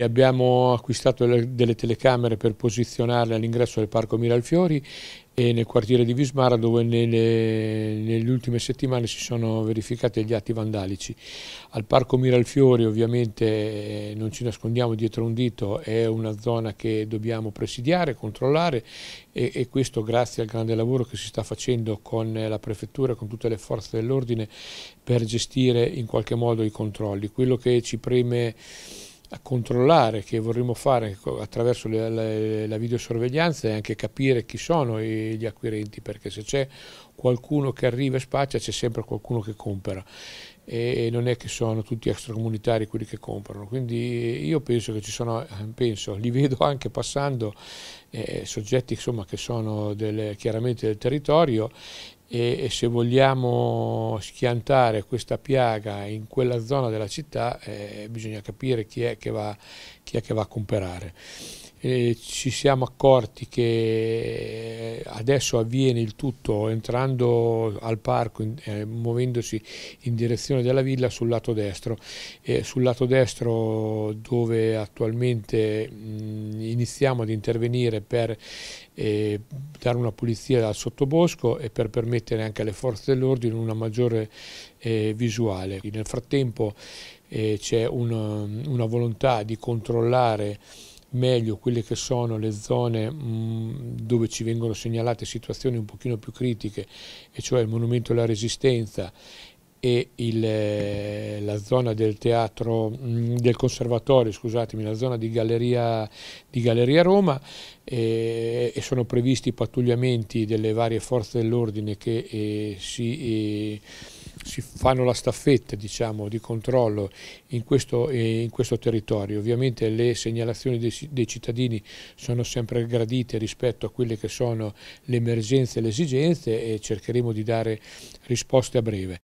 e abbiamo acquistato delle telecamere per posizionarle all'ingresso del Parco Miralfiori e nel quartiere di Vismara dove nelle, nelle, ultime settimane si sono verificati gli atti vandalici. Al Parco Miralfiori ovviamente eh, non ci nascondiamo dietro un dito, è una zona che dobbiamo presidiare, controllare e, e questo grazie al grande lavoro che si sta facendo con la Prefettura, con tutte le forze dell'ordine per gestire in qualche modo i controlli. Quello che ci preme a controllare, che vorremmo fare attraverso le, le, la videosorveglianza e anche capire chi sono i, gli acquirenti, perché se c'è qualcuno che arriva e spaccia c'è sempre qualcuno che compra e, e non è che sono tutti extracomunitari quelli che comprano, quindi io penso che ci sono, eh, penso, li vedo anche passando eh, soggetti insomma, che sono delle, chiaramente del territorio e, e se vogliamo schiantare questa piaga in quella zona della città eh, bisogna capire chi è che va, chi è che va a comprare. E ci siamo accorti che adesso avviene il tutto entrando al parco, eh, muovendosi in direzione della villa sul lato destro, eh, sul lato destro dove attualmente mh, mm, iniziamo ad intervenire per eh, dare una pulizia al sottobosco e per permettere anche alle forze dell'ordine una maggiore eh, visuale. Nel frattempo eh, c'è un, una volontà di controllare meglio quelle che sono le zone mh, mm, dove ci vengono segnalate situazioni un pochino più critiche, e cioè il Monumento alla Resistenza e il, eh, la zona del teatro mm, del conservatorio, scusatemi, la zona di Galleria, di Galleria Roma eh, e sono previsti pattugliamenti delle varie forze dell'ordine che eh, si eh, si fanno la staffetta diciamo, di controllo in questo, eh, in questo, territorio. Ovviamente le segnalazioni dei, dei, cittadini sono sempre gradite rispetto a quelle che sono le emergenze e le esigenze e cercheremo di dare risposte a breve.